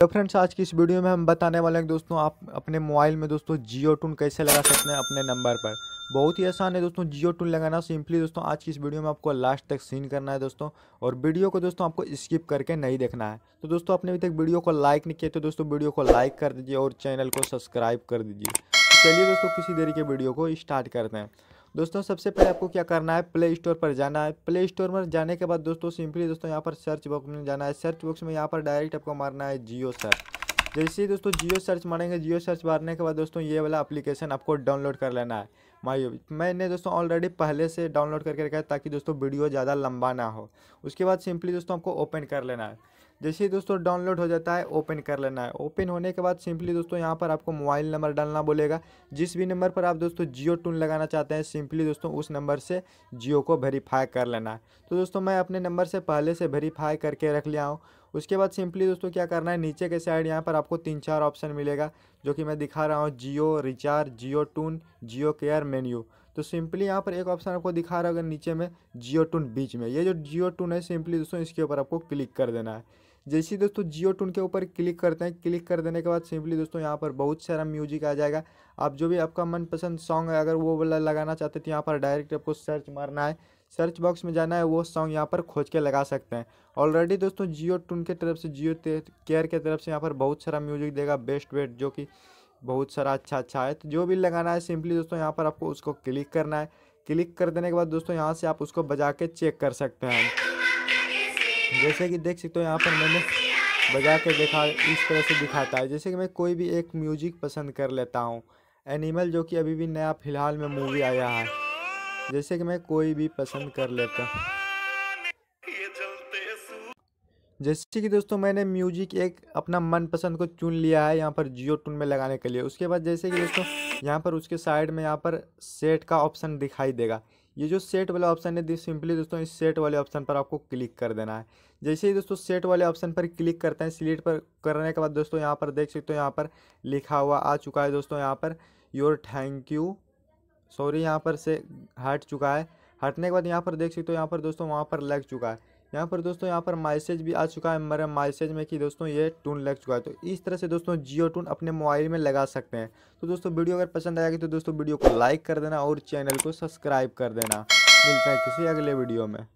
तो फ्रेंड्स आज की इस वीडियो में हम बताने वाले हैं दोस्तों आप अपने मोबाइल में दोस्तों जियो टून कैसे लगा सकते हैं अपने नंबर पर बहुत ही आसान है दोस्तों जियो टून लगाना सिंपली दोस्तों आज की इस वीडियो में आपको लास्ट तक सीन करना है दोस्तों और वीडियो को दोस्तों आपको स्किप करके नहीं देखना है तो दोस्तों आपने अभी तक वीडियो को लाइक नहीं किया तो दोस्तों वीडियो को लाइक कर दीजिए और चैनल को सब्सक्राइब कर दीजिए तो चलिए दोस्तों किसी देरी के वीडियो को स्टार्ट करते हैं दोस्तों सबसे पहले आपको क्या करना है प्ले स्टोर पर जाना है प्ले स्टोर पर जाने के बाद दोस्तों सिंपली दोस्तों यहाँ पर सर्च बॉक्स में जाना है सर्च बॉक्स में यहाँ पर डायरेक्ट आपको मारना है जियो सर्च जैसे ही दोस्तों जियो सर्च मारेंगे जियो सर्च मारने के बाद दोस्तों ये वाला अप्लीकेशन आपको डाउनलोड कर लेना है माई मैंने दोस्तों ऑलरेडी पहले से डाउनलोड करके रखा है ताकि दोस्तों वीडियो ज़्यादा लंबा ना हो उसके बाद सिंपली दोस्तों आपको ओपन कर लेना है जैसे ही दोस्तों डाउनलोड हो जाता है ओपन कर लेना है ओपन होने के बाद सिंपली दोस्तों यहाँ पर आपको मोबाइल नंबर डालना बोलेगा जिस भी नंबर पर आप दोस्तों जियो टून लगाना चाहते हैं सिंपली दोस्तों उस नंबर से जियो को वेरीफाई कर लेना है तो दोस्तों मैं अपने नंबर से पहले से वेरीफाई करके रख लिया हूँ उसके बाद सिंपली दोस्तों क्या करना है नीचे के साइड यहाँ पर आपको तीन चार ऑप्शन मिलेगा जो कि मैं दिखा रहा हूँ Jio recharge Jio tune Jio care menu तो सिंपली यहाँ पर एक ऑप्शन आपको दिखा रहा होगा नीचे में जियो टून बीच में ये जो जियो टून है सिंपली दोस्तों इसके ऊपर आपको क्लिक कर देना है जैसे ही दोस्तों जियो टून के ऊपर क्लिक करते हैं क्लिक कर देने के बाद सिंपली दोस्तों यहाँ पर बहुत सारा म्यूजिक आ जाएगा आप जो भी आपका मनपसंद सॉन्ग है अगर वो वाला लगाना चाहते तो यहाँ पर डायरेक्ट आपको सर्च मारना है सर्च बॉक्स में जाना है वो सॉन्ग यहाँ पर खोज के लगा सकते हैं ऑलरेडी दोस्तों जियो टून के तरफ से जियो केयर के तरफ से यहाँ पर बहुत सारा म्यूजिक देगा बेस्ट वेट जो कि बहुत सारा अच्छा अच्छा है तो जो भी लगाना है सिंपली दोस्तों यहाँ पर आपको उसको क्लिक करना है क्लिक कर देने के बाद दोस्तों यहाँ से आप उसको बजा के चेक कर सकते हैं जैसे कि देख सकते हो यहाँ पर मैंने बजा के देखा इस तरह से दिखाता है जैसे कि मैं कोई भी एक म्यूजिक पसंद कर लेता हूँ एनिमल जो कि अभी भी नया फ़िलहाल में मूवी आया है जैसे कि मैं कोई भी पसंद कर लेता हूँ जैसे कि दोस्तों मैंने म्यूजिक एक अपना मनपसंद को चुन लिया है यहाँ पर जियो टून में लगाने के लिए उसके बाद जैसे कि दोस्तों यहाँ पर उसके साइड में यहाँ पर सेट का ऑप्शन दिखाई देगा ये जो सेट वाला ऑप्शन है सिंपली दोस्तों इस सेट वाले ऑप्शन पर आपको क्लिक कर देना है जैसे ही दोस्तों सेट वाले ऑप्शन पर क्लिक करते हैं सिलेक्ट पर करने के बाद दोस्तों यहाँ पर देख सकते हो यहाँ पर लिखा हुआ आ चुका है दोस्तों यहाँ per your thank you sorry यहाँ पर से हट चुका है हटने के बाद यहाँ पर देख सकते हो यहाँ पर दोस्तों वहाँ पर लग चुका है यहाँ पर दोस्तों यहाँ पर मैसेज भी आ चुका है मेरे मैसेज में कि दोस्तों ये टून लग चुका है तो इस तरह से दोस्तों जियो टून अपने मोबाइल में लगा सकते हैं तो दोस्तों वीडियो अगर पसंद आएगी तो दोस्तों वीडियो को लाइक कर देना और चैनल को सब्सक्राइब कर देना मिलता है किसी अगले वीडियो में